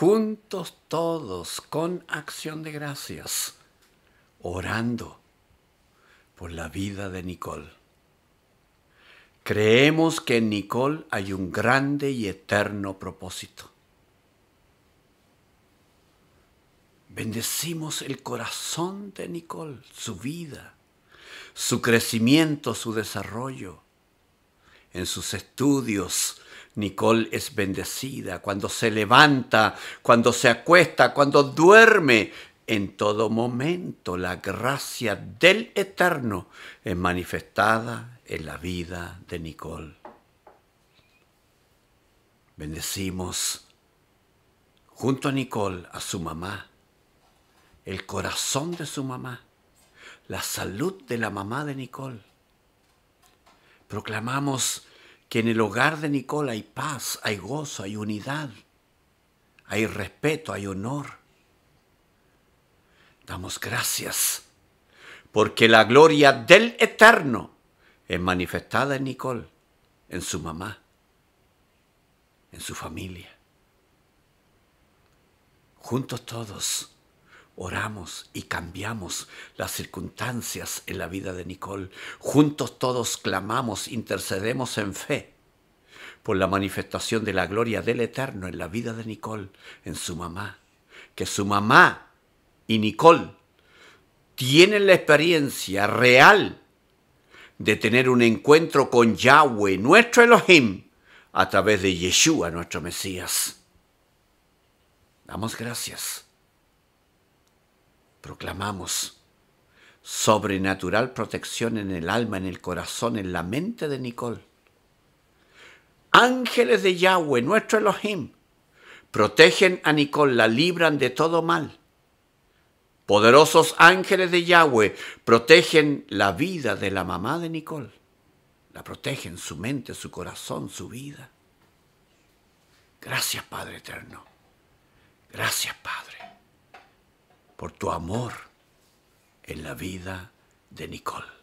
juntos todos con acción de gracias, orando por la vida de Nicole. Creemos que en Nicole hay un grande y eterno propósito. Bendecimos el corazón de Nicole, su vida, su crecimiento, su desarrollo, en sus estudios, Nicole es bendecida cuando se levanta, cuando se acuesta, cuando duerme. En todo momento la gracia del Eterno es manifestada en la vida de Nicole. Bendecimos junto a Nicole, a su mamá, el corazón de su mamá, la salud de la mamá de Nicole. Proclamamos que en el hogar de Nicola hay paz, hay gozo, hay unidad, hay respeto, hay honor. Damos gracias, porque la gloria del Eterno es manifestada en Nicole, en su mamá, en su familia. Juntos todos oramos y cambiamos las circunstancias en la vida de Nicole. Juntos todos clamamos, intercedemos en fe por la manifestación de la gloria del Eterno en la vida de Nicole, en su mamá. Que su mamá y Nicole tienen la experiencia real de tener un encuentro con Yahweh, nuestro Elohim, a través de Yeshua, nuestro Mesías. Damos gracias Proclamamos sobrenatural protección en el alma, en el corazón, en la mente de Nicole. Ángeles de Yahweh, nuestro Elohim, protegen a Nicole, la libran de todo mal. Poderosos ángeles de Yahweh protegen la vida de la mamá de Nicole. La protegen su mente, su corazón, su vida. Gracias Padre Eterno. Gracias Padre por tu amor en la vida de Nicole.